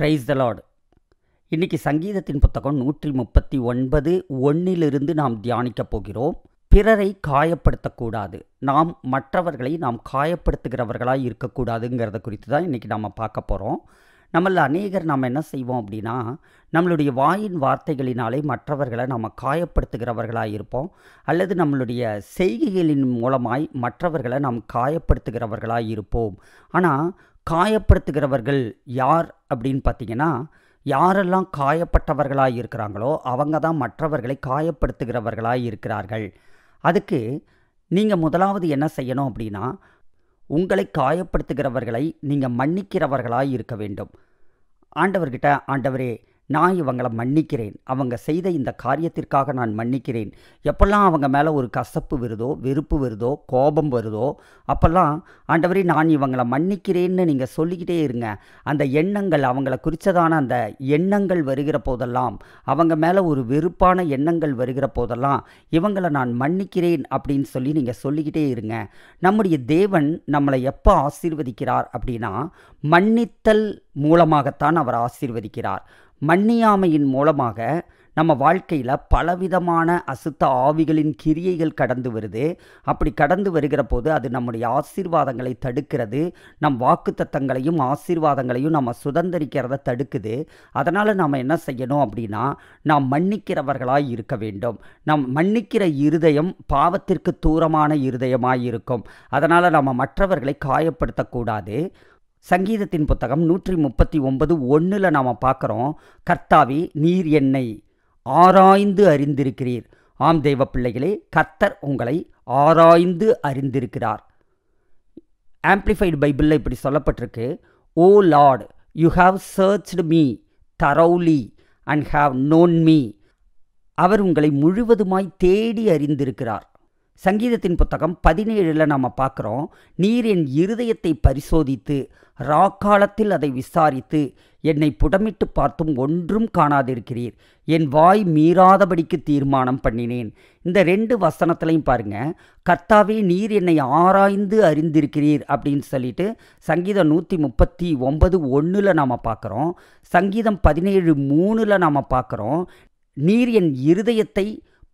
praise the Lord இன்றைக்கி சங்கீதத்தின் புத்தகம் நூற்றி முப்பத்தி ஒன்பது ஒன்றிலிருந்து நாம் தியானிக்கப் போகிறோம் பிறரை காயப்படுத்தக்கூடாது நாம் மற்றவர்களை நாம் காயப்படுத்துகிறவர்களாக இருக்கக்கூடாதுங்கிறத குறித்து தான் இன்றைக்கி நாம் பார்க்க போகிறோம் நம்மள அநேகர் நாம் என்ன செய்வோம் அப்படின்னா நம்மளுடைய வாயின் வார்த்தைகளினாலே மற்றவர்களை நாம் காயப்படுத்துகிறவர்களாக இருப்போம் அல்லது நம்மளுடைய செய்கைகளின் மூலமாய் மற்றவர்களை நாம் காயப்படுத்துகிறவர்களாக இருப்போம் ஆனால் காயப்படுத்துகிறவர்கள் யார் அப்படின்னு பார்த்தீங்கன்னா யாரெல்லாம் காயப்பட்டவர்களாக இருக்கிறாங்களோ அவங்க தான் மற்றவர்களை காயப்படுத்துகிறவர்களாக இருக்கிறார்கள் அதுக்கு நீங்கள் முதலாவது என்ன செய்யணும் அப்படின்னா உங்களை காயப்படுத்துகிறவர்களை நீங்கள் மன்னிக்கிறவர்களாக இருக்க வேண்டும் ஆண்டவர்கிட்ட ஆண்டவரே நான் இவங்களை மன்னிக்கிறேன் அவங்க செய்த இந்த காரியத்திற்காக நான் மன்னிக்கிறேன் எப்பெல்லாம் அவங்க மேலே ஒரு கசப்பு வருதோ வெறுப்பு வருதோ கோபம் வருதோ அப்போல்லாம் ஆண்டவரே நான் இவங்களை மன்னிக்கிறேன்னு நீங்கள் சொல்லிக்கிட்டே இருங்க அந்த எண்ணங்கள் அவங்கள குறித்ததான அந்த எண்ணங்கள் வருகிற போதெல்லாம் அவங்க மேலே ஒரு வெறுப்பான எண்ணங்கள் வருகிற போதெல்லாம் இவங்களை நான் மன்னிக்கிறேன் அப்படின்னு சொல்லி நீங்கள் சொல்லிக்கிட்டே இருங்க நம்முடைய தேவன் நம்மளை எப்போ ஆசீர்வதிக்கிறார் அப்படின்னா மன்னித்தல் மூலமாகத்தான் அவர் ஆசீர்வதிக்கிறார் மண்ணியாமையின் மூலமாக நம்ம வாழ்க்கையில் பலவிதமான அசுத்த ஆவிகளின் கிரியைகள் கடந்து வருது அப்படி கடந்து வருகிற போது அது நம்முடைய ஆசீர்வாதங்களை தடுக்கிறது நம் வாக்குத்தத்தங்களையும் ஆசீர்வாதங்களையும் நம்ம சுதந்திரிக்கிறத தடுக்குது அதனால் நாம் என்ன செய்யணும் அப்படின்னா நாம் மன்னிக்கிறவர்களாக இருக்க வேண்டும் நம் மன்னிக்கிற இருதயம் பாவத்திற்கு தூரமான இருதயமாக இருக்கும் அதனால் நம்ம மற்றவர்களை காயப்படுத்தக்கூடாது சங்கீதத்தின் புத்தகம் நூற்றி முப்பத்தி ஒன்பது ஒன்றில் நாம் பார்க்குறோம் கர்த்தாவே நீர் என்னை ஆராய்ந்து அறிந்திருக்கிறீர் ஆம் தெய்வ பிள்ளைகளே கர்த்தர் உங்களை ஆராய்ந்து அறிந்திருக்கிறார் ஆம்பிளிஃபைடு பைபிளில் இப்படி சொல்லப்பட்டிருக்கு oh lord you have searched me thoroughly and have known me அவர் உங்களை முழுவதுமாய் தேடி அறிந்திருக்கிறார் சங்கீதத்தின் புத்தகம் பதினேழில் நாம் பார்க்குறோம் நீர் என் இருதயத்தை பரிசோதித்து ராக்காலத்தில் அதை விசாரித்து என்னை புடமிட்டு பார்த்தும் ஒன்றும் காணாதிருக்கிறீர் என் வாய் மீறாதபடிக்கு தீர்மானம் பண்ணினேன் இந்த ரெண்டு வசனத்திலையும் பாருங்க கர்த்தாவே நீர் என்னை ஆராய்ந்து அறிந்திருக்கிறீர் அப்படின்னு சொல்லிட்டு சங்கீதம் நூற்றி முப்பத்தி ஒன்பது ஒன்றில் நாம் பார்க்குறோம் சங்கீதம் பதினேழு மூணில் நாம் பார்க்குறோம் நீர் என் இருதயத்தை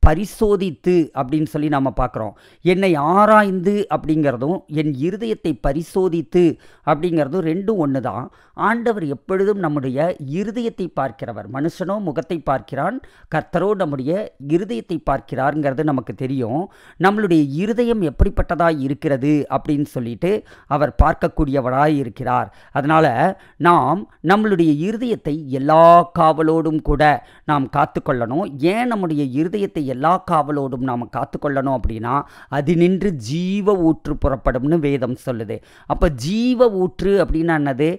பரிசோதித்து அப்படின்னு சொல்லி நாம் பார்க்குறோம் என்னை ஆராய்ந்து அப்படிங்கிறதும் என் இருதயத்தை பரிசோதித்து அப்படிங்கிறதும் ரெண்டும் ஒன்று தான் ஆண்டவர் எப்பொழுதும் நம்முடைய இருதயத்தை பார்க்கிறவர் மனுஷனோ முகத்தை பார்க்கிறான் கர்த்தரோ நம்முடைய இருதயத்தை பார்க்கிறாருங்கிறது நமக்கு தெரியும் நம்மளுடைய இருதயம் எப்படிப்பட்டதாக இருக்கிறது அப்படின்னு சொல்லிட்டு அவர் பார்க்கக்கூடியவராக இருக்கிறார் அதனால் நாம் நம்மளுடைய இருதயத்தை எல்லா காவலோடும் கூட நாம் காத்துக்கொள்ளணும் ஏன் நம்முடைய இருதயத்தை எல்லா காவலோடும் நாம் காத்துக்கொள்ளணும் அப்படின்னா அது நின்று ஜீவ ஊற்று புறப்படும்னு வேதம் சொல்லுது அப்போ ஜீவ ஊற்று அப்படின்னா என்னது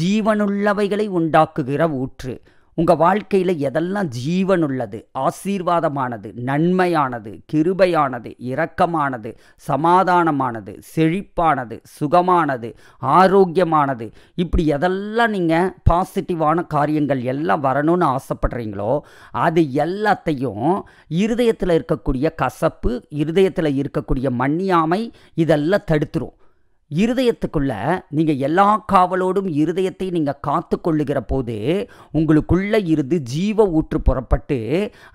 ஜீவனுள்ளவைகளை உண்டாக்குகிற ஊற்று உங்கள் வாழ்க்கையில் எதெல்லாம் ஜீவன் உள்ளது ஆசீர்வாதமானது நன்மையானது கிருபையானது இரக்கமானது சமாதானமானது செழிப்பானது சுகமானது ஆரோக்கியமானது இப்படி எதெல்லாம் நீங்கள் பாசிட்டிவான காரியங்கள் எல்லாம் வரணும்னு ஆசைப்படுறீங்களோ அது எல்லாத்தையும் இருதயத்தில் இருக்கக்கூடிய கசப்பு இருதயத்தில் இருக்கக்கூடிய மன்னியாமை இதெல்லாம் தடுத்துரும் இருதயத்துக்குள்ள நீங்கள் எல்லா காவலோடும் இருதயத்தை நீங்கள் காத்து கொள்ளுகிற போது உங்களுக்குள்ளே இருந்து ஜீவ ஊற்று புறப்பட்டு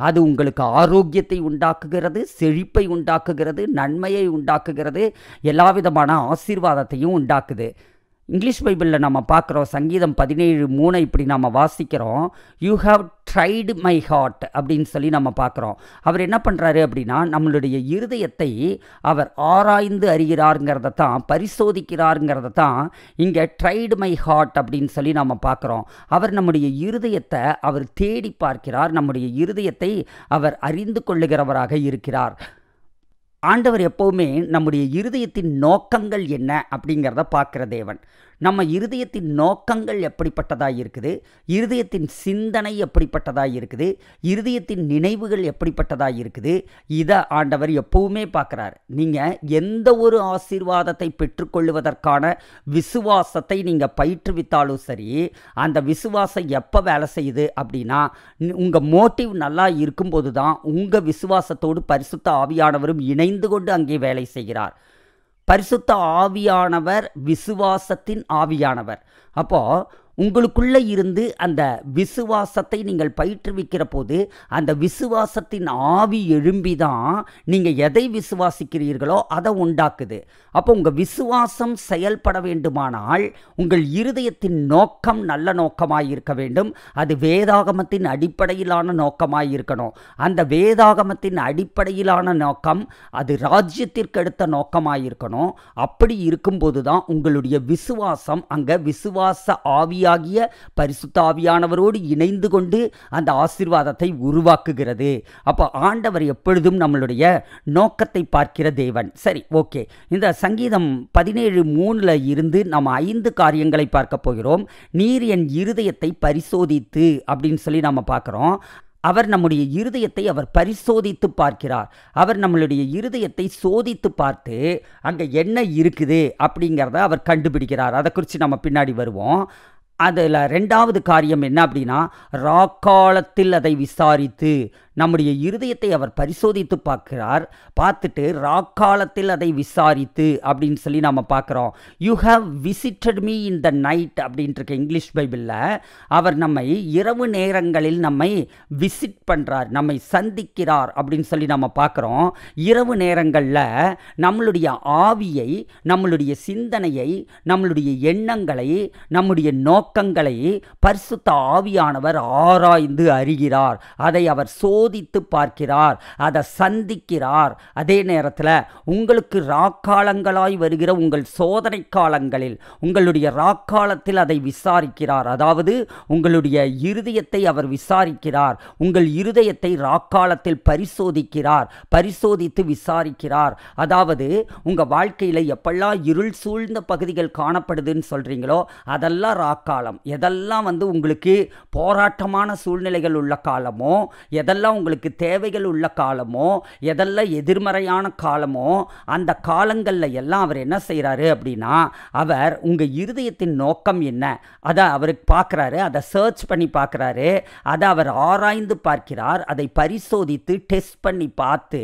அது உங்களுக்கு ஆரோக்கியத்தை உண்டாக்குகிறது செழிப்பை உண்டாக்குகிறது நன்மையை உண்டாக்குகிறது எல்லா விதமான ஆசீர்வாதத்தையும் உண்டாக்குது இங்கிலீஷ் பைபிளில் நம்ம பார்க்குறோம் சங்கீதம் பதினேழு மூணை இப்படி நாம் வாசிக்கிறோம் you have tried my heart அப்படின்னு சொல்லி நம்ம பார்க்குறோம் அவர் என்ன பண்ணுறாரு அப்படின்னா நம்மளுடைய இருதயத்தை அவர் ஆராய்ந்து அறிகிறாருங்கிறத தான் பரிசோதிக்கிறாருங்கிறத தான் இங்கே ட்ரைடு மை ஹார்ட் அப்படின்னு சொல்லி நம்ம பார்க்குறோம் அவர் நம்முடைய இருதயத்தை அவர் தேடி பார்க்கிறார் நம்முடைய இருதயத்தை அவர் அறிந்து கொள்ளுகிறவராக இருக்கிறார் ஆண்டவர் எப்போவுமே நம்முடைய இருதயத்தின் நோக்கங்கள் என்ன அப்படிங்கிறத பார்க்குற தேவன் நம்ம இருதயத்தின் நோக்கங்கள் எப்படிப்பட்டதாக இருக்குது இருதயத்தின் சிந்தனை எப்படிப்பட்டதாக இருக்குது இருதயத்தின் நினைவுகள் எப்படிப்பட்டதாக இருக்குது இதை ஆண்டவர் எப்பவுமே பார்க்குறார் நீங்கள் எந்த ஒரு ஆசீர்வாதத்தை பெற்றுக்கொள்வதற்கான விசுவாசத்தை நீங்கள் பயிற்றுவித்தாலும் சரி அந்த விசுவாசம் எப்போ வேலை செய்யுது அப்படின்னா உங்கள் மோட்டிவ் நல்லா இருக்கும்போது தான் உங்கள் விசுவாசத்தோடு பரிசுத்த ஆவியானவரும் இணைந்து கொண்டு அங்கே வேலை செய்கிறார் பரிசுத்த ஆவியானவர் விசுவாசத்தின் ஆவியானவர் அப்போது உங்களுக்குள்ளே இருந்து அந்த விசுவாசத்தை நீங்கள் பயிற்றுவிக்கிற போது அந்த விசுவாசத்தின் ஆவி எழும்பி தான் நீங்கள் எதை விசுவாசிக்கிறீர்களோ அதை உண்டாக்குது அப்போ உங்கள் விசுவாசம் செயல்பட வேண்டுமானால் உங்கள் இருதயத்தின் நோக்கம் நல்ல நோக்கமாக இருக்க வேண்டும் அது வேதாகமத்தின் அடிப்படையிலான நோக்கமாக இருக்கணும் அந்த வேதாகமத்தின் அடிப்படையிலான நோக்கம் அது ராஜ்யத்திற்கு எடுத்த நோக்கமாக இருக்கணும் அப்படி இருக்கும்போது தான் உங்களுடைய விசுவாசம் அங்கே விசுவாச ஆவியாக ஆகிய பரிசுத்தாவியானவரோடு இணைந்து கொண்டு அந்த ஆசிர்வாதத்தை உருவாக்குகிறது அப்போ ஆண்டவர் எப்பொழுதும் நம்மளுடைய நோக்கத்தை பார்க்கிற தேவன் சரி ஓகே இந்த சங்கீதம் பதினேழு மூணில் இருந்து நாம் ஐந்து காரியங்களை பார்க்க போகிறோம் நீர் என் இருதயத்தை பரிசோதித்து அப்படின்னு சொல்லி நம்ம பார்க்குறோம் அவர் நம்முடைய இருதயத்தை அவர் பரிசோதித்து பார்க்கிறார் அவர் நம்மளுடைய இருதயத்தை சோதித்து பார்த்து அங்கே என்ன இருக்குது அப்படிங்கிறத அவர் கண்டுபிடிக்கிறார் அதை குறித்து நம்ம பின்னாடி வருவோம் அதில் ரெண்டாவது காரியம் என்ன அப்படின்னா ராக்காலத்தில் அதை விசாரித்து நம்முடைய இருதயத்தை அவர் பரிசோதித்து பார்க்கிறார் பார்த்துட்டு ராக்காலத்தில் அதை விசாரித்து அப்படின்னு சொல்லி நாம் பார்க்குறோம் you have visited me in the night அப்படின்ட்டு இங்கிலீஷ் பைபிளில் அவர் நம்மை இரவு நேரங்களில் நம்மை விசிட் பண்ணுறார் நம்மை சந்திக்கிறார் அப்படின்னு சொல்லி நம்ம பார்க்குறோம் இரவு நேரங்களில் நம்மளுடைய ஆவியை நம்மளுடைய சிந்தனையை நம்மளுடைய எண்ணங்களை நம்முடைய நோக்கங்களை பரிசுத்த ஆவியானவர் ஆராய்ந்து அறிகிறார் அதை அவர் சோ சோதித்து பார்க்கிறார் அதை சந்திக்கிறார் அதே நேரத்தில் உங்களுக்கு ராக்காலங்களாய் வருகிற உங்கள் சோதனை காலங்களில் உங்களுடைய ராக்காலத்தில் அதை விசாரிக்கிறார் அதாவது உங்களுடைய இருதயத்தை அவர் விசாரிக்கிறார் உங்கள் இருதயத்தை ராக்காலத்தில் பரிசோதிக்கிறார் பரிசோதித்து விசாரிக்கிறார் அதாவது உங்கள் வாழ்க்கையில் எப்பெல்லாம் இருள் சூழ்ந்த பகுதிகள் காணப்படுதுன்னு சொல்கிறீங்களோ அதெல்லாம் ராக்காலம் எதெல்லாம் வந்து உங்களுக்கு போராட்டமான சூழ்நிலைகள் உள்ள காலமோ எதெல்லாம் உங்களுக்கு தேவைகள் உள்ள காலமோ எதெல்லாம் எதிர்மறையான காலமோ அந்த காலங்களில் எல்லாம் அவர் என்ன செய்கிறாரு அப்படின்னா அவர் உங்கள் இருதயத்தின் நோக்கம் என்ன அதை அவருக்கு பார்க்குறாரு அதை சர்ச் பண்ணி பார்க்குறாரு அதை அவர் ஆராய்ந்து பார்க்கிறார் அதை பரிசோதித்து டெஸ்ட் பண்ணி பார்த்து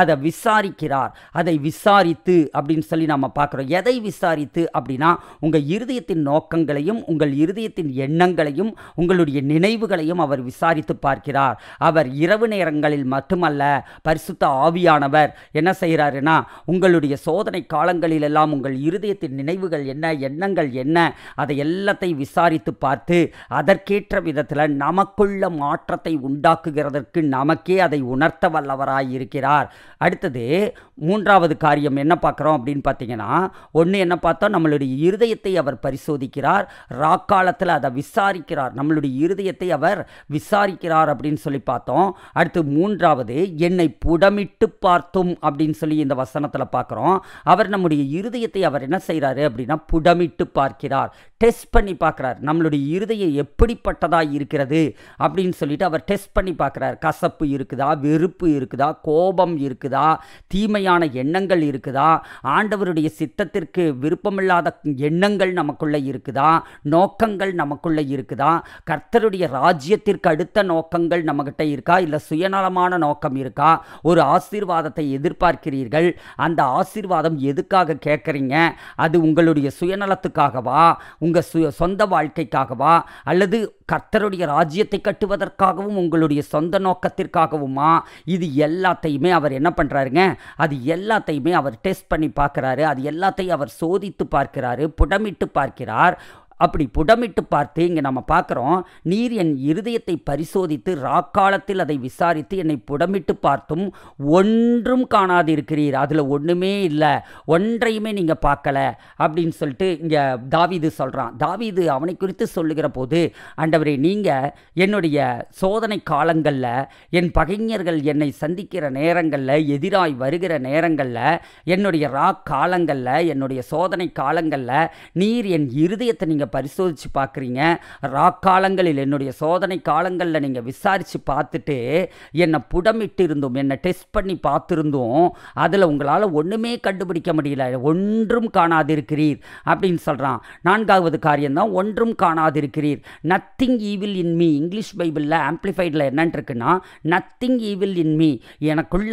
அதை விசாரிக்கிறார் அதை விசாரித்து அப்படின்னு சொல்லி நம்ம பார்க்குறோம் எதை விசாரித்து அப்படின்னா உங்கள் இருதயத்தின் நோக்கங்களையும் உங்கள் இருதயத்தின் எண்ணங்களையும் உங்களுடைய நினைவுகளையும் அவர் விசாரித்து பார்க்கிறார் அவர் இரவு நேரங்களில் மட்டுமல்ல பரிசுத்த ஆவியானவர் என்ன செய்கிறாருன்னா உங்களுடைய சோதனை காலங்களிலெல்லாம் உங்கள் இருதயத்தின் நினைவுகள் என்ன எண்ணங்கள் என்ன அதை எல்லாத்தையும் விசாரித்து பார்த்து அதற்கேற்ற விதத்தில் நமக்குள்ள மாற்றத்தை உண்டாக்குகிறதற்கு நமக்கே அதை உணர்த்த வல்லவராக இருக்கிறார் அடுத்தது மூன்றாவது காரியம் என்ன பார்க்குறோம் அப்படின்னு பார்த்தீங்கன்னா ஒன்று என்ன பார்த்தோம் நம்மளுடைய இருதயத்தை அவர் பரிசோதிக்கிறார் ராக்காலத்தில் அதை விசாரிக்கிறார் நம்மளுடைய இருதயத்தை அவர் விசாரிக்கிறார் அப்படின்னு சொல்லி பார்த்தோம் அடுத்து மூன்றாவது என்னை புடமிட்டு பார்த்தும் அப்படின்னு சொல்லி இந்த வசனத்தில் பார்க்குறோம் அவர் நம்முடைய இருதயத்தை அவர் என்ன செய்கிறாரு அப்படின்னா புடமிட்டு பார்க்கிறார் டெஸ்ட் பண்ணி பார்க்குறார் நம்மளுடைய இருதயம் எப்படிப்பட்டதாக இருக்கிறது அப்படின்னு சொல்லிட்டு அவர் டெஸ்ட் பண்ணி பார்க்குறார் கசப்பு இருக்குதா வெறுப்பு இருக்குதா கோபம் இருக்குதா தீமை நேர்மையான எண்ணங்கள் இருக்குதா ஆண்டவருடைய சித்தத்திற்கு விருப்பமில்லாத எண்ணங்கள் நமக்குள்ளே இருக்குதா நோக்கங்கள் நமக்குள்ளே இருக்குதா கர்த்தருடைய ராஜ்யத்திற்கு அடுத்த நோக்கங்கள் நம்மகிட்ட இருக்கா இல்லை சுயநலமான நோக்கம் இருக்கா ஒரு ஆசீர்வாதத்தை எதிர்பார்க்கிறீர்கள் அந்த ஆசீர்வாதம் எதுக்காக கேட்குறீங்க அது உங்களுடைய சுயநலத்துக்காகவா உங்கள் சுய சொந்த வாழ்க்கைக்காகவா அல்லது கர்த்தருடைய ராஜ்யத்தை கட்டுவதற்காகவும் உங்களுடைய சொந்த நோக்கத்திற்காகவுமா இது எல்லாத்தையுமே அவர் என்ன பண்ணுறாருங்க அது அது எல்லாத்தையுமே அவர் டெஸ்ட் பண்ணி பார்க்குறாரு அது எல்லாத்தையும் அவர் சோதித்து பார்க்கிறாரு புடமிட்டு பார்க்கிறார் அப்படி புடமிட்டு பார்த்து இங்கே நம்ம பார்க்குறோம் நீர் என் இருதயத்தை பரிசோதித்து ராக்காலத்தில் அதை விசாரித்து என்னை புடமிட்டு பார்த்தும் ஒன்றும் இருக்கிறீர் அதில் ஒன்றுமே இல்லை ஒன்றையுமே நீங்கள் பார்க்கல அப்படின்னு சொல்லிட்டு இங்கே தாவிது சொல்கிறான் தாவிது அவனை குறித்து சொல்லுகிற போது அண்டவரே நீங்கள் என்னுடைய சோதனை காலங்களில் என் பகைஞர்கள் என்னை சந்திக்கிற நேரங்களில் எதிராய் வருகிற நேரங்களில் என்னுடைய ராக் காலங்களில் என்னுடைய சோதனை காலங்களில் நீர் என் இருதயத்தை நீங்கள் நீங்கள் பரிசோதித்து பார்க்குறீங்க ராக் காலங்களில் என்னுடைய சோதனை காலங்களில் நீங்கள் விசாரித்து பார்த்துட்டு என்னை புடமிட்டு இருந்தோம் என்னை டெஸ்ட் பண்ணி பார்த்துருந்தோம் அதில் உங்களால் ஒன்றுமே கண்டுபிடிக்க முடியல ஒன்றும் காணாதிருக்கிறீர் அப்படின்னு சொல்கிறான் நான்காவது காரியம்தான் ஒன்றும் காணாதிருக்கிறீர் nothing evil in me English பைபிளில் ஆம்பிளிஃபைடில் என்னன்ட்டு இருக்குன்னா நத்திங் ஈவில் இன் மீ எனக்குள்ள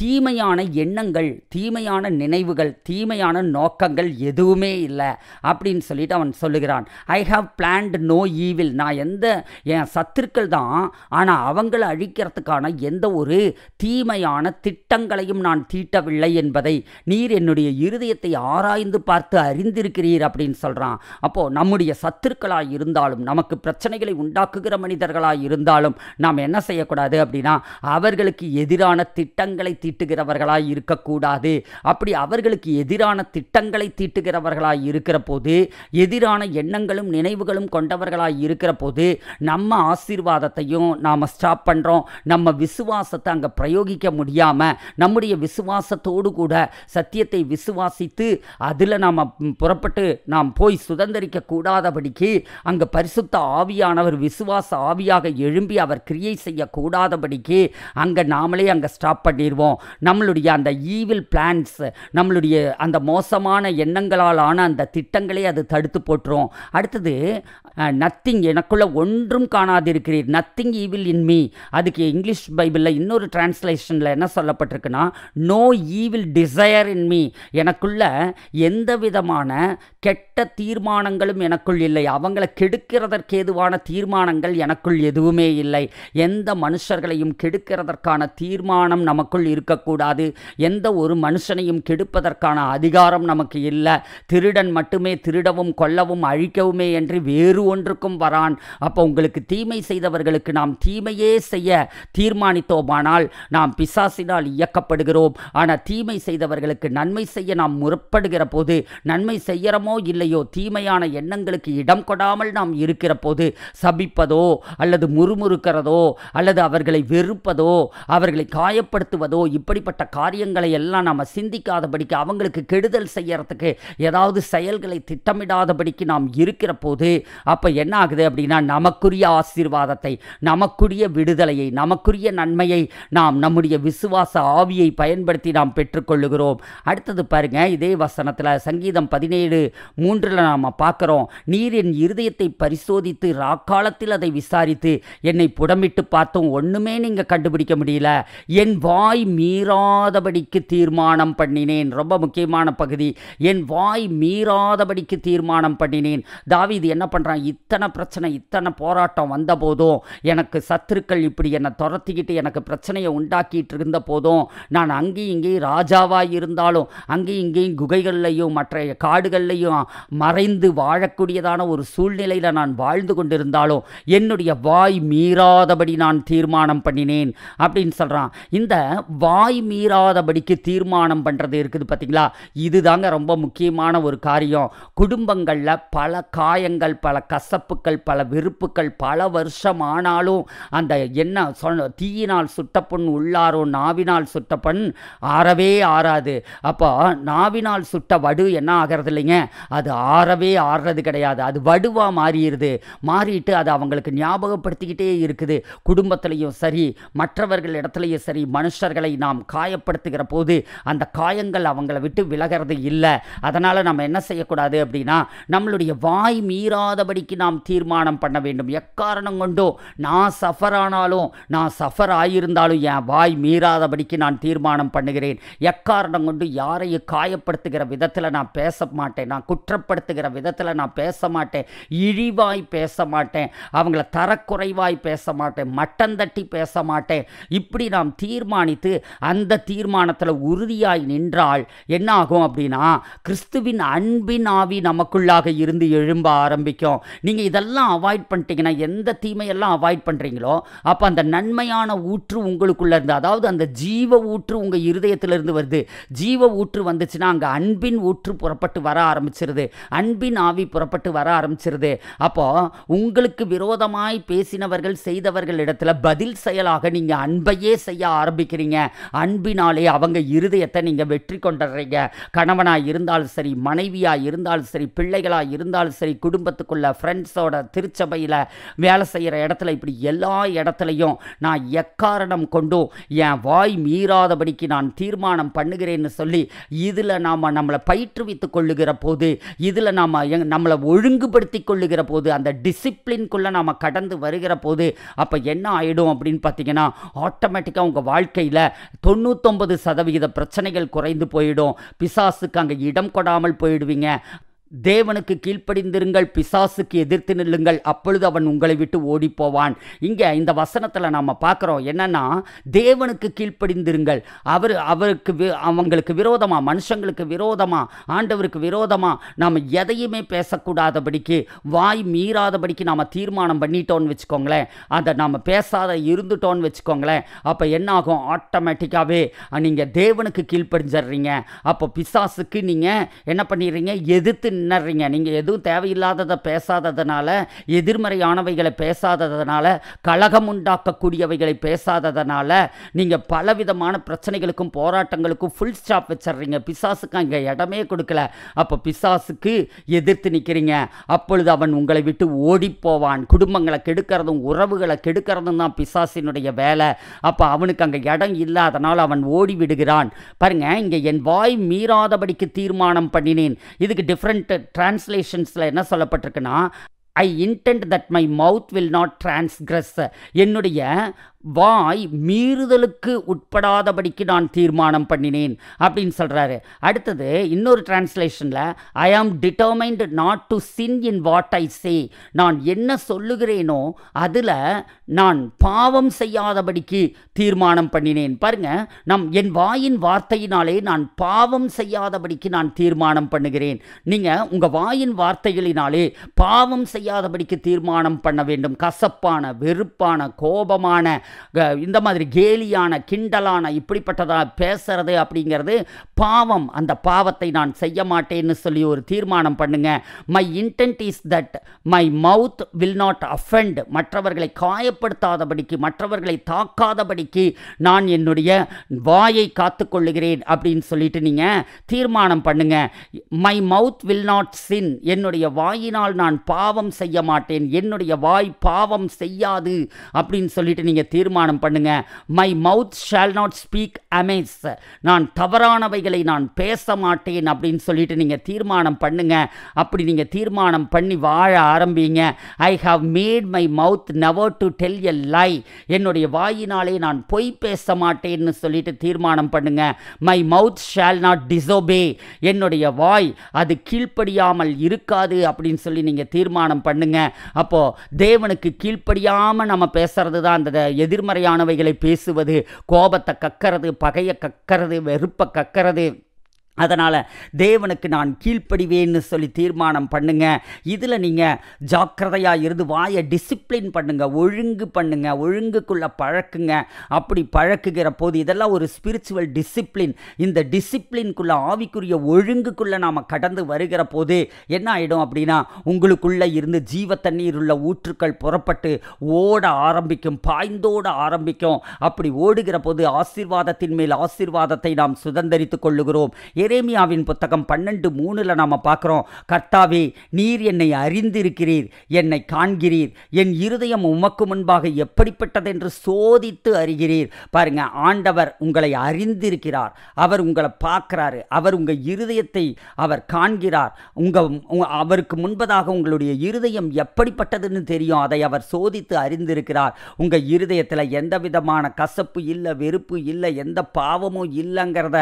தீமையான எண்ணங்கள் தீமையான நினைவுகள் தீமையான நோக்கங்கள் எதுவுமே இல்லை அப்படின்னு சொல்லிட்டு அவன் சொல்லுகிறான் I have planned no evil நான் எந்த என் சத்துருக்கள் தான் ஆனால் அவங்களை அழிக்கிறதுக்கான எந்த ஒரு தீமையான திட்டங்களையும் நான் தீட்டவில்லை என்பதை நீர் என்னுடைய இருதயத்தை ஆராய்ந்து பார்த்து அறிந்திருக்கிறீர் அப்படின்னு சொல்கிறான் அப்போது நம்முடைய சத்துருக்களாக இருந்தாலும் நமக்கு பிரச்சனைகளை உண்டாக்குகிற மனிதர்களாக இருந்தாலும் நாம் என்ன செய்யக்கூடாது அப்படின்னா அவர்களுக்கு எதிரான திட்டங்களை தீட்டுகிறவர்களாய் இருக்கக்கூடாது அப்படி அவர்களுக்கு எதிரான திட்டங்களை தீட்டுகிறவர்களாய் இருக்கிற போது எதிரான எண்ணங்களும் நினைவுகளும் கொண்டவர்களாய் இருக்கிற போது நம்ம ஆசீர்வாதத்தையும் நாம் ஸ்டாப் பண்ணுறோம் நம்ம விசுவாசத்தை அங்கே பிரயோகிக்க முடியாமல் நம்முடைய விசுவாசத்தோடு கூட சத்தியத்தை விசுவாசித்து அதில் நாம் புறப்பட்டு நாம் போய் சுதந்திரிக்க கூடாதபடிக்கு அங்கே பரிசுத்த ஆவியானவர் விசுவாச ஆவியாக எழும்பி அவர் கிரியை செய்யக்கூடாதபடிக்கு அங்கே நாமளே அங்கே ஸ்டாப் பண்ணிடுவோம் இருக்கும் நம்மளுடைய அந்த ஈவில் பிளான்ஸ் நம்மளுடைய அந்த மோசமான எண்ணங்களால் ஆன அந்த திட்டங்களை அது தடுத்து போட்டுரும் அடுத்தது நத்திங் எனக்குள்ள ஒன்றும் காணாதிருக்கிறீர் நத்திங் ஈவில் இன் மீ அதுக்கு இங்கிலீஷ் பைபிளில் இன்னொரு டிரான்ஸ்லேஷனில் என்ன சொல்லப்பட்டிருக்குன்னா no evil desire in me எனக்குள்ள எந்த விதமான கெட்ட தீர்மானங்களும் எனக்குள் இல்லை அவங்கள கெடுக்கிறதற்கு ஏதுவான தீர்மானங்கள் எனக்குள் எதுவுமே இல்லை எந்த மனுஷர்களையும் கெடுக்கிறதற்கான தீர்மானம் நமக்குள் இருக்கு இருக்கக்கூடாது எந்த ஒரு மனுஷனையும் கெடுப்பதற்கான அதிகாரம் நமக்கு இல்லை திருடன் மட்டுமே திருடவும் கொல்லவும் அழிக்கவுமே என்று வேறு ஒன்றுக்கும் வரான் அப்போ உங்களுக்கு தீமை செய்தவர்களுக்கு நாம் தீமையே செய்ய தீர்மானித்தோமானால் நாம் பிசாசினால் இயக்கப்படுகிறோம் ஆனால் தீமை செய்தவர்களுக்கு நன்மை செய்ய நாம் முற்படுகிற போது நன்மை செய்யறமோ இல்லையோ தீமையான எண்ணங்களுக்கு இடம் கொடாமல் நாம் இருக்கிற போது சபிப்பதோ அல்லது முறுமுறுக்கிறதோ அல்லது அவர்களை வெறுப்பதோ அவர்களை காயப்படுத்துவதோ இப்படிப்பட்ட காரியங்களை எல்லாம் நாம் சிந்திக்காதபடிக்கு அவங்களுக்கு கெடுதல் செய்யறதுக்கு ஏதாவது செயல்களை திட்டமிடாதபடிக்கு நாம் இருக்கிற போது அப்போ என்ன ஆகுது அப்படின்னா நமக்குரிய ஆசீர்வாதத்தை நமக்குரிய விடுதலையை நமக்குரிய நன்மையை நாம் நம்முடைய விசுவாச ஆவியை பயன்படுத்தி நாம் பெற்றுக்கொள்ளுகிறோம் அடுத்தது பாருங்க இதே வசனத்தில் சங்கீதம் பதினேழு மூன்றில் நாம் பார்க்குறோம் நீர் என் இருதயத்தை பரிசோதித்து ராக்காலத்தில் அதை விசாரித்து என்னை புடமிட்டு பார்த்தும் ஒன்றுமே நீங்கள் கண்டுபிடிக்க முடியல என் வாய் மீறாதபடிக்கு தீர்மானம் பண்ணினேன் ரொம்ப முக்கியமான பகுதி என் வாய் மீறாதபடிக்கு தீர்மானம் பண்ணினேன் தாவி இது என்ன பண்ணுறான் இத்தனை பிரச்சனை இத்தனை போராட்டம் வந்த போதும் எனக்கு சத்துருக்கள் இப்படி என்னை துரத்திக்கிட்டு எனக்கு பிரச்சனையை உண்டாக்கிட்டு இருந்த போதும் நான் அங்கேயும் இங்கேயும் ராஜாவாக இருந்தாலும் அங்கேயும் இங்கேயும் குகைகள்லையும் மற்ற காடுகள்லையும் மறைந்து வாழக்கூடியதான ஒரு சூழ்நிலையில் நான் வாழ்ந்து கொண்டிருந்தாலும் என்னுடைய வாய் மீறாதபடி நான் தீர்மானம் பண்ணினேன் அப்படின்னு சொல்கிறான் இந்த வா வாய் மீறாதபடிக்கு தீர்மானம் பண்ணுறது இருக்குது பார்த்திங்களா இதுதாங்க ரொம்ப முக்கியமான ஒரு காரியம் குடும்பங்களில் பல காயங்கள் பல கசப்புக்கள் பல வெறுப்புக்கள் பல வருஷம் ஆனாலும் அந்த என்ன சொன்ன தீயினால் சுட்டப்பண் உள்ளாரோ நாவினால் சுட்ட ஆறவே ஆறாது அப்போ நாவினால் சுட்ட வடு என்ன ஆகிறது இல்லைங்க அது ஆறவே ஆறுறது கிடையாது அது வடுவாக மாறிடுது மாறிட்டு அது அவங்களுக்கு ஞாபகப்படுத்திக்கிட்டே இருக்குது குடும்பத்திலையும் சரி மற்றவர்கள் இடத்துலையும் சரி மனுஷர்களை நாம் காயப்படுத்துகிற போது அந்த காயங்கள் அவங்கள விட்டு விலகிறது இல்லை அதனால் நம்ம என்ன செய்யக்கூடாது அப்படின்னா நம்மளுடைய வாய் மீறாதபடிக்கு நாம் தீர்மானம் பண்ண வேண்டும் எக்காரணம் கொண்டோ நான் சஃபர் ஆனாலும் நான் சஃபர் ஆகியிருந்தாலும் என் வாய் மீறாதபடிக்கு நான் தீர்மானம் பண்ணுகிறேன் எக்காரணம் கொண்டு யாரையும் காயப்படுத்துகிற விதத்தில் நான் பேச மாட்டேன் நான் குற்றப்படுத்துகிற விதத்தில் நான் பேச மாட்டேன் இழிவாய் பேச மாட்டேன் அவங்கள தரக்குறைவாய் பேச மாட்டேன் மட்டந்தட்டி பேச மாட்டேன் இப்படி நாம் தீர்மானித்து அந்த தீர்மானத்தில் உறுதியாய் நின்றால் என்ன ஆகும் அப்படின்னா கிறிஸ்துவின் அன்பின் ஆவி நமக்குள்ளாக இருந்து எழும்ப ஆரம்பிக்கும் நீங்கள் இதெல்லாம் அவாய்ட் பண்ணிட்டீங்கன்னா எந்த தீமையெல்லாம் அவாய்ட் பண்ணுறீங்களோ அப்போ அந்த நன்மையான ஊற்று உங்களுக்குள்ளே இருந்து அதாவது அந்த ஜீவ ஊற்று உங்கள் இருதயத்திலிருந்து வருது ஜீவ ஊற்று வந்துச்சுன்னா அங்கே அன்பின் ஊற்று புறப்பட்டு வர ஆரம்பிச்சிருது அன்பின் ஆவி புறப்பட்டு வர ஆரம்பிச்சிருது அப்போ உங்களுக்கு விரோதமாய் பேசினவர்கள் செய்தவர்கள் இடத்துல பதில் செயலாக நீங்கள் அன்பையே செய்ய ஆரம்பிக்கிறீங்க அன்பினாலே அவங்க இருதயத்தை நீங்கள் வெற்றி கொண்டுறீங்க கணவனாக இருந்தாலும் சரி மனைவியாக இருந்தாலும் சரி பிள்ளைகளாக இருந்தாலும் சரி குடும்பத்துக்குள்ளே ஃப்ரெண்ட்ஸோட திருச்சபையில் வேலை செய்கிற இடத்துல இப்படி எல்லா இடத்துலையும் நான் எக்காரணம் கொண்டும் என் வாய் மீறாதபடிக்கு நான் தீர்மானம் பண்ணுகிறேன்னு சொல்லி இதில் நாம் நம்மளை பயிற்றுவித்து கொள்ளுகிற போது இதில் நாம் நம்மளை ஒழுங்குபடுத்தி கொள்ளுகிற போது அந்த டிசிப்ளின்குள்ளே நாம் கடந்து வருகிற போது அப்போ என்ன ஆகிடும் அப்படின்னு பார்த்தீங்கன்னா ஆட்டோமேட்டிக்காக உங்கள் வாழ்க்கையில் தொண்ணூத்தொன்பது சதவிகித பிரச்சனைகள் குறைந்து போயிடும் பிசாசுக்கு அங்கே இடம் கொடாமல் போயிடுவீங்க தேவனுக்கு கீழ்ப்படிந்திருங்கள் பிசாசுக்கு எதிர்த்து நில்லுங்கள் அப்பொழுது அவன் உங்களை விட்டு ஓடிப்போவான் இங்கே இந்த வசனத்தில் நாம் பார்க்குறோம் என்னென்னா தேவனுக்கு கீழ்ப்படிந்திருங்கள் அவர் அவருக்கு அவங்களுக்கு விரோதமாக மனுஷங்களுக்கு விரோதமாக ஆண்டவருக்கு விரோதமாக நாம் எதையுமே பேசக்கூடாதபடிக்கு வாய் மீறாதபடிக்கு நாம் தீர்மானம் பண்ணிட்டோன்னு வச்சுக்கோங்களேன் அதை நாம் பேசாத இருந்துட்டோன்னு வச்சுக்கோங்களேன் அப்போ என்னாகும் ஆட்டோமேட்டிக்காகவே நீங்கள் தேவனுக்கு கீழ்ப்படிஞ்சிடுறீங்க அப்போ பிசாசுக்கு நீங்கள் என்ன பண்ணிடுறீங்க எதிர்த்து என்னறீங்க நீங்கள் எதுவும் தேவையில்லாததை பேசாததுனால எதிர்மறையானவைகளை பேசாததுனால கழகம் உண்டாக்கக்கூடியவைகளை பேசாததுனால நீங்கள் பலவிதமான பிரச்சனைகளுக்கும் போராட்டங்களுக்கும் ஃபுல் ஸ்டாப் வச்சிட்றீங்க பிசாசுக்கு அங்கே இடமே கொடுக்கல அப்போ பிசாசுக்கு எதிர்த்து நிற்கிறீங்க அப்பொழுது அவன் உங்களை விட்டு ஓடிப்போவான் குடும்பங்களை கெடுக்கிறதும் உறவுகளை கெடுக்கிறதும் தான் பிசாசினுடைய வேலை அப்போ அவனுக்கு அங்கே இடம் இல்லாதனால் அவன் ஓடி விடுகிறான் பாருங்கள் இங்கே என் வாய் மீறாதபடிக்கு தீர்மானம் பண்ணினேன் இதுக்கு டிஃப்ரெண்ட் டிரான்ஸ்லேஷன்ஸில் என்ன சொல்லப்பட்டிருக்குன்னா I intend that my mouth will not transgress என்னுடைய வாய் மீறுதலுக்கு உட்படாதபடிக்கு நான் தீர்மானம் பண்ணினேன் அப்படின்னு சொல்கிறாரு அடுத்தது இன்னொரு டிரான்ஸ்லேஷனில் I am determined not to sin in what I say நான் என்ன சொல்லுகிறேனோ அதில் நான் பாவம் செய்யாதபடிக்கு தீர்மானம் பண்ணினேன் பாருங்க நம் என் வாயின் வார்த்தையினாலே நான் பாவம் செய்யாதபடிக்கு நான் தீர்மானம் பண்ணுகிறேன் நீங்கள் உங்கள் வாயின் வார்த்தைகளினாலே பாவம் செய்யாதபடிக்கு தீர்மானம் பண்ண வேண்டும் கசப்பான வெறுப்பான கோபமான இந்த மாதிரி கேலியான கிண்டலான இப்படிப்பட்டதாக பேசுறது அப்படிங்கிறது பாவம் அந்த பாவத்தை நான் செய்ய மாட்டேன்னு சொல்லி ஒரு தீர்மானம் பண்ணுங்க my intent is that my mouth will not offend மற்றவர்களை காயப்படுத்தாதபடிக்கு மற்றவர்களை தாக்காதபடிக்கு நான் என்னுடைய வாயை காத்துக்கொள்ளுகிறேன் அப்படின்னு சொல்லிட்டு நீங்கள் தீர்மானம் பண்ணுங்க my mouth will not sin என்னுடைய வாயினால் நான் பாவம் செய்ய மாட்டேன் என்னுடைய வாய் பாவம் செய்யாது அப்படின்னு சொல்லிட்டு நீங்கள் தீர்மானம் பண்ணுங்க my mouth shall not speak amiss நான் தவறானவைகளை நான் பேச மாட்டேன் அப்படின்னு சொல்லிட்டு நீங்கள் தீர்மானம் பண்ணுங்க அப்படி நீங்கள் தீர்மானம் பண்ணி வாழ ஆரம்பிங்க I have made my mouth never to tell a lie என்னுடைய வாயினாலே நான் பொய் பேச மாட்டேன்னு சொல்லிட்டு தீர்மானம் பண்ணுங்க my mouth shall not disobey என்னுடைய வாய் அது கீழ்ப்படியாமல் இருக்காது அப்படின்னு சொல்லி நீங்கள் தீர்மானம் பண்ணுங்க அப்போது தேவனுக்கு கீழ்ப்படியாமல் நம்ம பேசுறது தான் அந்த எதிர்மறையானவைகளை பேசுவது கோபத்தை கக்கிறது பகையை கக்கிறது வெறுப்பை கக்கிறது அதனால் தேவனுக்கு நான் கீழ்ப்படிவேன்னு சொல்லி தீர்மானம் பண்ணுங்க இதில் நீங்கள் ஜாக்கிரதையாக இருந்து வாயை டிசிப்ளின் பண்ணுங்கள் ஒழுங்கு பண்ணுங்கள் ஒழுங்குக்குள்ளே பழக்குங்க அப்படி பழக்குகிற போது இதெல்லாம் ஒரு ஸ்பிரிச்சுவல் டிசிப்ளின் இந்த டிசிப்ளின்குள்ளே ஆவிக்குரிய ஒழுங்குக்குள்ளே நாம் கடந்து வருகிற போது என்ன ஆகிடும் அப்படின்னா உங்களுக்குள்ளே இருந்து ஜீவ தண்ணீர் உள்ள ஊற்றுக்கள் புறப்பட்டு ஓட ஆரம்பிக்கும் பாய்ந்தோட ஆரம்பிக்கும் அப்படி ஓடுகிற போது ஆசீர்வாதத்தின் மேல் ஆசீர்வாதத்தை நாம் சுதந்திரித்து கொள்ளுகிறோம் எரேமியாவின் புத்தகம் பன்னெண்டு மூணில் நாம் பார்க்குறோம் கர்த்தாவே நீர் என்னை அறிந்திருக்கிறீர் என்னை காண்கிறீர் என் இருதயம் உமக்கு முன்பாக எப்படிப்பட்டதென்று சோதித்து அறிகிறீர் பாருங்க ஆண்டவர் உங்களை அறிந்திருக்கிறார் அவர் உங்களை பார்க்குறாரு அவர் உங்கள் இருதயத்தை அவர் காண்கிறார் உங்கள் அவருக்கு முன்பதாக உங்களுடைய இருதயம் எப்படிப்பட்டதுன்னு தெரியும் அதை அவர் சோதித்து அறிந்திருக்கிறார் உங்கள் இருதயத்தில் எந்த விதமான கசப்பு இல்லை வெறுப்பு இல்லை எந்த பாவமும் இல்லைங்கிறத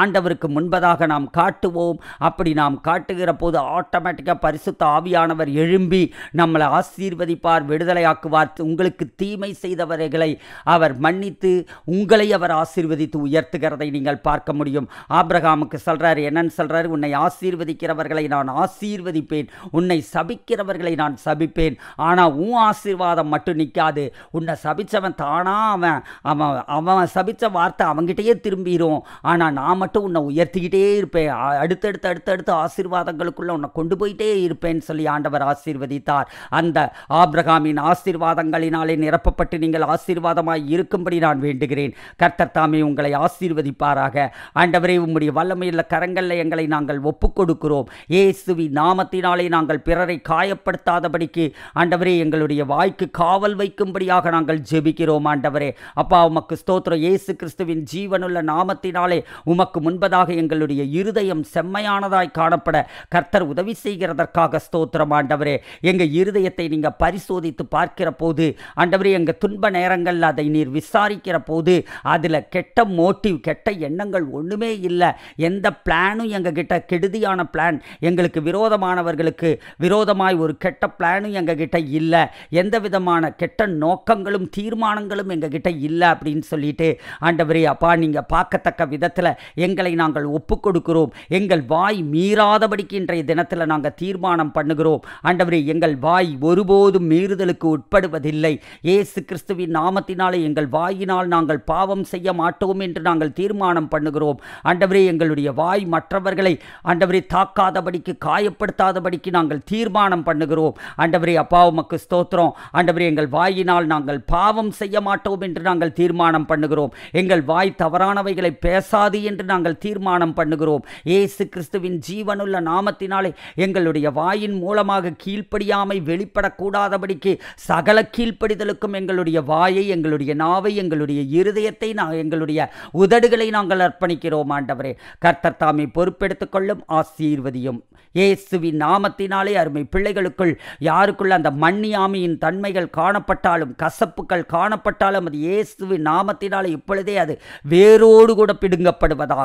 ஆண்டவருக்கு முன்பதாக இருப்பதாக நாம் காட்டுவோம் அப்படி நாம் காட்டுகிற போது ஆட்டோமேட்டிக்காக பரிசுத்த ஆவியானவர் எழும்பி நம்மளை ஆசீர்வதிப்பார் விடுதலையாக்குவார் உங்களுக்கு தீமை செய்தவர்களை அவர் மன்னித்து உங்களை அவர் ஆசீர்வதித்து உயர்த்துகிறதை நீங்கள் பார்க்க முடியும் ஆப்ரகாமுக்கு சொல்கிறார் என்னன்னு சொல்கிறார் உன்னை ஆசீர்வதிக்கிறவர்களை நான் ஆசீர்வதிப்பேன் உன்னை சபிக்கிறவர்களை நான் சபிப்பேன் ஆனால் உன் ஆசீர்வாதம் மட்டும் நிற்காது உன்னை சபித்தவன் தானா அவன் அவன் அவன் சபித்த வார்த்தை அவங்ககிட்டயே திரும்பிடும் ஆனால் நான் மட்டும் உன்னை உயர்த்திக்கிட்டு போயிட்டே இருப்பேன் அடுத்தடுத்து அடுத்தடுத்து ஆசீர்வாதங்களுக்குள்ளே உன்னை கொண்டு போயிட்டே இருப்பேன்னு சொல்லி ஆண்டவர் ஆசீர்வதித்தார் அந்த ஆப்ரஹாமின் ஆசீர்வாதங்களினாலே நிரப்பப்பட்டு நீங்கள் ஆசீர்வாதமாய் இருக்கும்படி நான் வேண்டுகிறேன் கர்த்தர் தாமே உங்களை ஆசீர்வதிப்பாராக ஆண்டவரே உம்முடைய வல்லமையில் கரங்களில் எங்களை நாங்கள் ஒப்புக் கொடுக்கிறோம் ஏசுவி நாமத்தினாலே நாங்கள் பிறரை காயப்படுத்தாதபடிக்கு ஆண்டவரே எங்களுடைய வாய்க்கு காவல் வைக்கும்படியாக நாங்கள் ஜெபிக்கிறோம் ஆண்டவரே அப்பா உமக்கு ஸ்தோத்திரம் இயேசு கிறிஸ்துவின் ஜீவனுள்ள நாமத்தினாலே உமக்கு முன்பதாக எங்களுடைய அவர்களுடைய இருதயம் செம்மையானதாய் காணப்பட கர்த்தர் உதவி செய்கிறதற்காக ஸ்தோத்திரம் ஆண்டவரே எங்கள் இருதயத்தை நீங்கள் பரிசோதித்து பார்க்கிற போது ஆண்டவரே எங்கள் துன்ப நேரங்களில் அதை நீர் விசாரிக்கிற போது அதில் கெட்ட மோட்டிவ் கெட்ட எண்ணங்கள் ஒன்றுமே இல்லை எந்த பிளானும் எங்கள் கிட்ட கெடுதியான பிளான் எங்களுக்கு விரோதமானவர்களுக்கு விரோதமாய் ஒரு கெட்ட பிளானும் எங்கள் கிட்ட இல்லை எந்த விதமான கெட்ட நோக்கங்களும் தீர்மானங்களும் எங்கள் கிட்ட இல்லை அப்படின்னு சொல்லிட்டு ஆண்டவரே அப்பா நீங்கள் பார்க்கத்தக்க விதத்தில் எங்களை நாங்கள் ஒப்பு ஒப்புக் கொடுக்கிறோம் எங்கள் வாய் மீறாதபடிக்கு இன்றைய தினத்தில் நாங்கள் தீர்மானம் பண்ணுகிறோம் ஆண்டவரே எங்கள் வாய் ஒருபோதும் மீறுதலுக்கு உட்படுவதில்லை ஏசு கிறிஸ்துவின் நாமத்தினாலே எங்கள் வாயினால் நாங்கள் பாவம் செய்ய மாட்டோம் என்று நாங்கள் தீர்மானம் பண்ணுகிறோம் ஆண்டவரே எங்களுடைய வாய் மற்றவர்களை ஆண்டவரே தாக்காதபடிக்கு காயப்படுத்தாதபடிக்கு நாங்கள் தீர்மானம் பண்ணுகிறோம் ஆண்டவரே அப்பா உமக்கு ஸ்தோத்திரம் ஆண்டவரே எங்கள் வாயினால் நாங்கள் பாவம் செய்ய மாட்டோம் என்று நாங்கள் தீர்மானம் பண்ணுகிறோம் எங்கள் வாய் தவறானவைகளை பேசாது என்று நாங்கள் தீர்மானம் பண்ணுகிறோம் ஏசு கிறிஸ்துவின் ஜீவனுள்ள நாமத்தினாலே எங்களுடைய வாயின் மூலமாக கீழ்ப்படியாமை வெளிப்படக்கூடாதபடிக்கு சகல கீழ்ப்படிதலுக்கும் எங்களுடைய வாயை எங்களுடைய நாவை எங்களுடைய இருதயத்தை நான் எங்களுடைய உதடுகளை நாங்கள் அர்ப்பணிக்கிறோம் ஆண்டவரே கர்த்தர் தாமை பொறுப்பெடுத்துக் கொள்ளும் ஆசீர்வதியும் இயேசுவின் நாமத்தினாலே அருமை பிள்ளைகளுக்குள் யாருக்குள்ள அந்த மண்ணியாமையின் தன்மைகள் காணப்பட்டாலும் கசப்புகள் காணப்பட்டாலும் அது இயேசுவின் நாமத்தினாலே இப்பொழுதே அது வேரோடு கூட பிடுங்கப்படுவதாக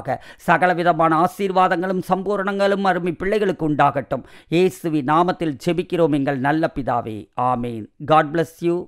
சகலவித விதமான ஆசீர்வாதங்களும் சம்பூரணங்களும் அருமை பிள்ளைகளுக்கு உண்டாகட்டும் இயேசுவி நாமத்தில் செபிக்கிறோம் எங்கள் நல்ல பிதாவே ஆமேன் காட் பிளஸ் யூ